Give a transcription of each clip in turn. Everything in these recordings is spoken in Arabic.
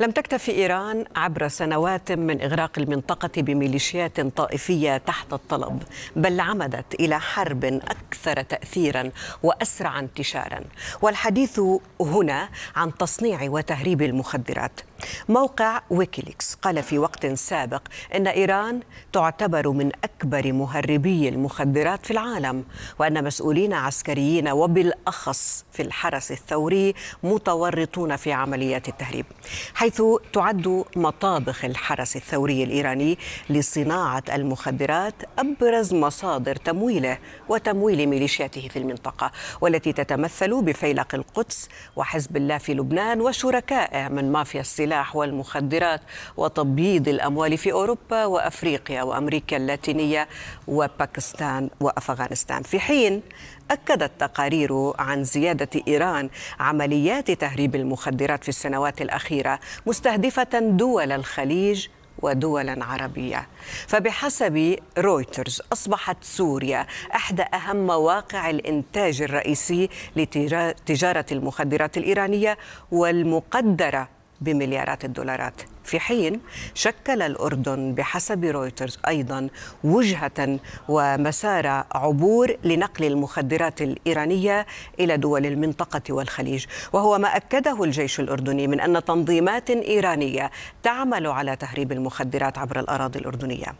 لم تكتف إيران عبر سنوات من إغراق المنطقة بميليشيات طائفية تحت الطلب بل عمدت إلى حرب أكثر تأثيرا وأسرع انتشارا والحديث هنا عن تصنيع وتهريب المخدرات موقع ويكيليكس قال في وقت سابق ان ايران تعتبر من اكبر مهربي المخدرات في العالم وان مسؤولين عسكريين وبالاخص في الحرس الثوري متورطون في عمليات التهريب حيث تعد مطابخ الحرس الثوري الايراني لصناعه المخدرات ابرز مصادر تمويله وتمويل ميليشياته في المنطقه والتي تتمثل بفيلق القدس وحزب الله في لبنان وشركائه من مافيا السلاح السلاح والمخدرات وتبييض الأموال في أوروبا وأفريقيا وأمريكا اللاتينية وباكستان وأفغانستان في حين أكدت تقارير عن زيادة إيران عمليات تهريب المخدرات في السنوات الأخيرة مستهدفة دول الخليج ودولا عربيه فبحسب رويترز اصبحت سوريا احدى اهم مواقع الانتاج الرئيسي لتجاره المخدرات الايرانيه والمقدره بمليارات الدولارات في حين شكل الأردن بحسب رويترز أيضا وجهة ومسار عبور لنقل المخدرات الإيرانية إلى دول المنطقة والخليج وهو ما أكده الجيش الأردني من أن تنظيمات إيرانية تعمل على تهريب المخدرات عبر الأراضي الأردنية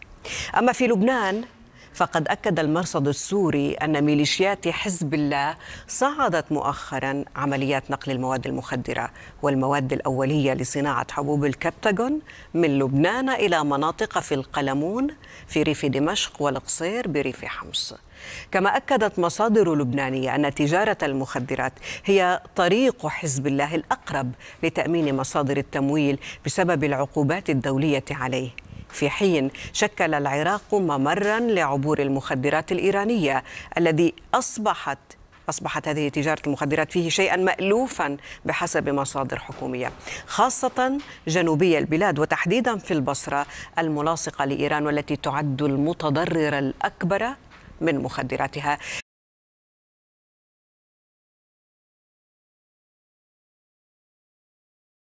أما في لبنان فقد أكد المرصد السوري أن ميليشيات حزب الله صعدت مؤخرا عمليات نقل المواد المخدرة والمواد الأولية لصناعة حبوب الكبتاغون من لبنان إلى مناطق في القلمون في ريف دمشق والقصير بريف حمص كما أكدت مصادر لبنانية أن تجارة المخدرات هي طريق حزب الله الأقرب لتأمين مصادر التمويل بسبب العقوبات الدولية عليه في حين شكل العراق ممرا لعبور المخدرات الإيرانية الذي أصبحت أصبحت هذه تجارة المخدرات فيه شيئا مألوفا بحسب مصادر حكومية خاصة جنوبي البلاد وتحديدا في البصرة الملاصقة لإيران والتي تعد المتضرر الأكبر من مخدراتها